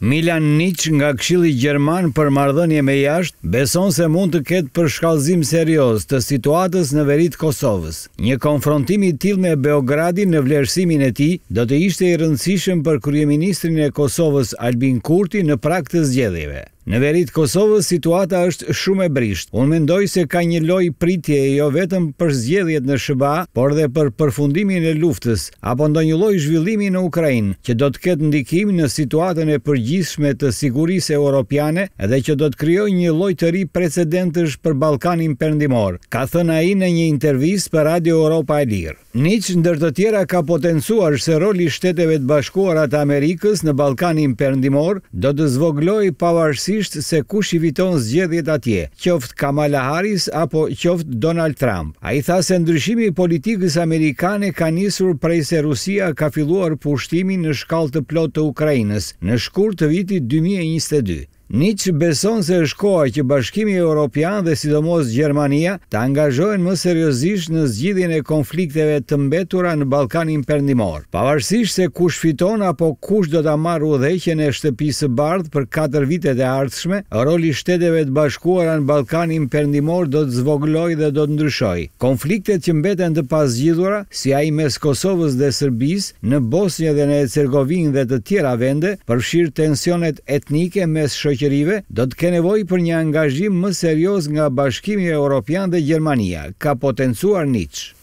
Milan Nich nga Këshilli Gjerman për marrëdhënie me jashtë beson se mund të ketë përshkallëzim serioz të situatës në veri të Kosovës. Një konfrontim i tillë me Beogradin në vlerësimin e tij do të ishte i rëndësishëm për kryeministrin e Kosovës Albin Kurti në prag të zgjedhjeve. Në veri të Kosovës situata është shumë e brisht. Unë mendoj se ka një lloj pritje jo vetëm për zjedhjet në SBA, por edhe për përfundimin e luftës apo ndonjë lloj zhvillimi në Ukrainë, që do të ketë ndikim në situatën e përgjithshme të sigurisë europiane edhe që do të krijojë një lloj të ri precedentësh për Ballkanin Perëndimor, ka thënë ai në një intervistë për Radio Europa e Lirë. Niç ndër të tjera ka potencuar se roli i Shteteve të Bashkuara të Amerikës në Ballkanin Perëndimor do të zvoglojë pavarësisht pikërisht se kush i viton zgjedhjet atje, qoftë Kamala Harris apo qoftë Donald Trump. A i tha se ndryshimi politikës amerikane ka njësur prej se Rusia ka filluar pushtimin në shkall të plot të Ukrajinës në shkur të vitit 2022. Nietzsch beson se është koha që Bashkimi Evropian dhe sidomos Gjermania të angazhohen më seriozisht në zgjidhjen e konflikteve të mbetura në Ballkanin Perëndimor, pavarësisht se kush fiton apo kush do ta marrë udhëheqjen e shtëpisë së bardhë për katër vitet e ardhshme, roli i shteteve të bashkuara në Ballkanin Perëndimor do të zvogëlojë dhe do të ndryshojë. Konfliktet që mbeten të pazgjidhura, si ai mes Kosovës dhe Serbisë, në Bosnjë dhe në Hercegovinë dhe të tjera vende, përfshir tensionet etnike mes shoqërive do të ke nevojë për një angazhim më serioz nga Bashkimi Evropian dhe Gjermania, ka potencuar Nietzsche.